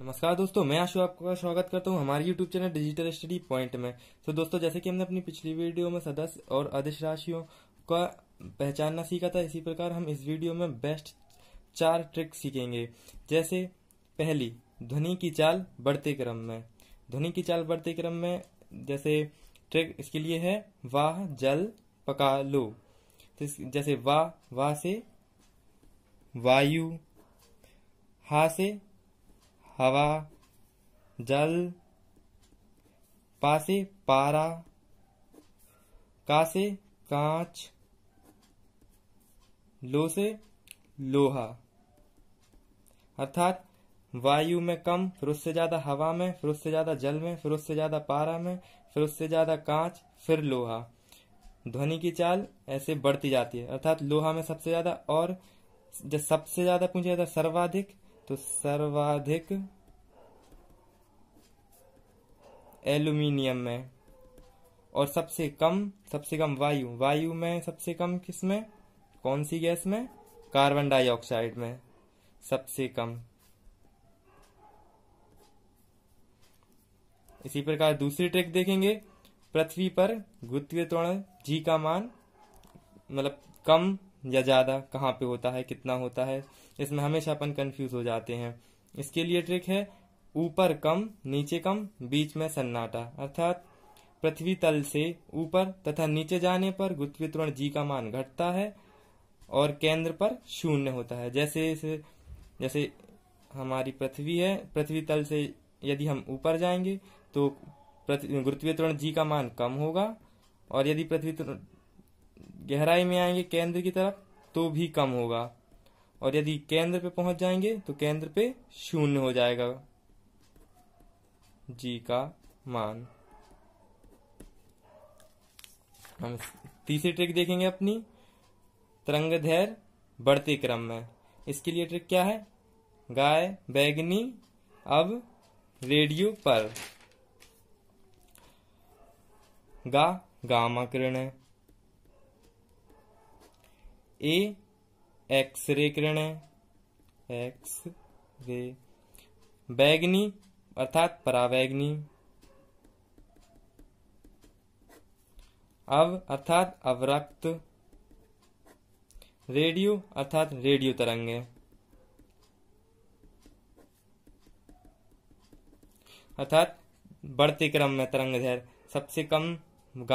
नमस्कार दोस्तों मैं आशु आपका स्वागत करता हूँ हमारे YouTube channel digital study point में तो दोस्तों जैसे कि हमने अपनी पिछली वीडियो में सदस्य और अदिश राशियों का पहचानना सीखा था इसी प्रकार हम इस वीडियो में बेस्ट चार ट्रिक सीखेंगे जैसे पहली ध्वनि की चाल बढ़ते क्रम में ध्वनि की चाल बढ़ते क्रम में जैसे ट्रिक इसके लिए है वाह जल पका लो तो जैसे वाह वाह से वायु हा से हवा जल पासे पारा कासे कांच लो से लोहा अर्थात वायु में कम फिर उससे ज्यादा हवा में फिर उससे ज्यादा जल में फिर उससे ज्यादा पारा में फिर उससे ज्यादा कांच फिर लोहा ध्वनि की चाल ऐसे बढ़ती जाती है अर्थात लोहा में सबसे ज्यादा और जब सबसे ज्यादा पूछा जाता सर्वाधिक तो सर्वाधिक एल्यूमिनियम में और सबसे कम सबसे कम वायु वायु में सबसे कम किस में कौन सी गैस में कार्बन डाइऑक्साइड में सबसे कम इसी प्रकार दूसरी ट्रिक देखेंगे पृथ्वी पर गुरुत्वीय त्वरण जी का मान मतलब कम या ज़्यादा कहाँ पे होता है कितना होता है इसमें हमेशा अपन कंफ्यूज हो जाते हैं इसके लिए ट्रिक है ऊपर कम नीचे कम बीच में सन्नाटा अर्थात पृथ्वी तल से ऊपर तथा नीचे जाने पर गुरुत्वीकरण जी का मान घटता है और केंद्र पर शून्य होता है जैसे जैसे हमारी पृथ्वी है पृथ्वी तल से यदि हम ऊपर जाएंगे तो गुरुत्वीकरण जी का मान कम होगा और यदि पृथ्वी गहराई में आएंगे केंद्र की तरफ तो भी कम होगा और यदि केंद्र पे पहुंच जाएंगे तो केंद्र पे शून्य हो जाएगा जी का मान हम तीसरी ट्रिक देखेंगे अपनी तरंग धैर्य बढ़ते क्रम में इसके लिए ट्रिक क्या है गाय बैगनी अब रेडियो पर गा गामा किरण है ए एक्स रे किरण है एक्स रे बैगनी अर्थात परावैगनी अव अर्थात अवरक्त रेडियो अर्थात रेडियो तरंग अर्थात बढ़ते क्रम में तरंग धैर्य सबसे कम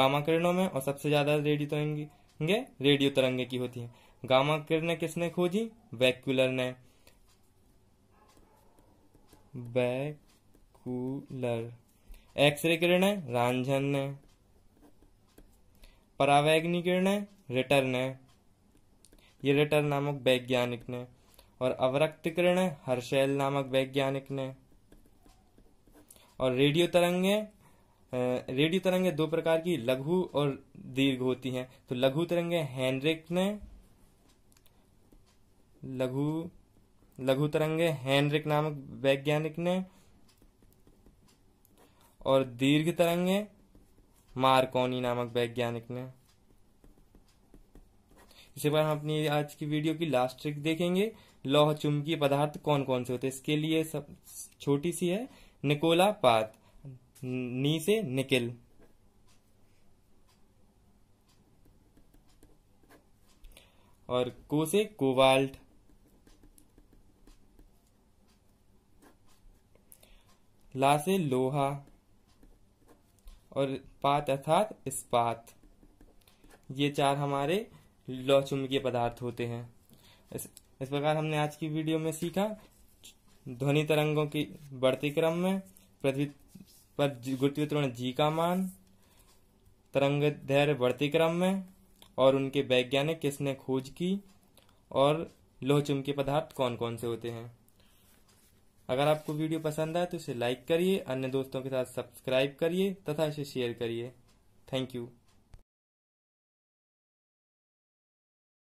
गामा किरणों में और सबसे ज्यादा रेडियो तरंगी रेडियो तरंगे की होती है गामा किरण किसने खोजी वैक्यूलर ने वैक्यूलर एक्सरे है रांझन ने परावैग्नि है रिटर ने ये रिटर नामक वैज्ञानिक ने और अवरक्त है हर्षेल नामक वैज्ञानिक ने और रेडियो तरंगे रेडियो तरंगे दो प्रकार की लघु और दीर्घ होती हैं तो लघु तरंगे हैंनरिक ने लघु लघु तरंगे हैंनरिक नामक वैज्ञानिक ने और दीर्घ तरंगे मार्कोनी नामक वैज्ञानिक ने इसके बाद हम अपनी आज की वीडियो की लास्ट ट्रिक देखेंगे लौह चुंबकीय पदार्थ कौन कौन से होते हैं इसके लिए सब छोटी सी है निकोला पात नी से निकिल और को से कोवाल्ट ला से लोहा और पात अर्थात इस्पात ये चार हमारे चुंबकीय पदार्थ होते हैं इस, इस प्रकार हमने आज की वीडियो में सीखा ध्वनि तरंगों की बढ़ते क्रम में पृथ्वी पर गुरुत्वीकरण जी का मान तरंग धैर्य बढ़ते क्रम में और उनके वैज्ञानिक किसने खोज की और लोह चुंबकीय पदार्थ कौन कौन से होते हैं अगर आपको वीडियो पसंद आए तो इसे लाइक करिए अन्य दोस्तों के साथ सब्सक्राइब करिए तथा इसे शेयर करिए थैंक यू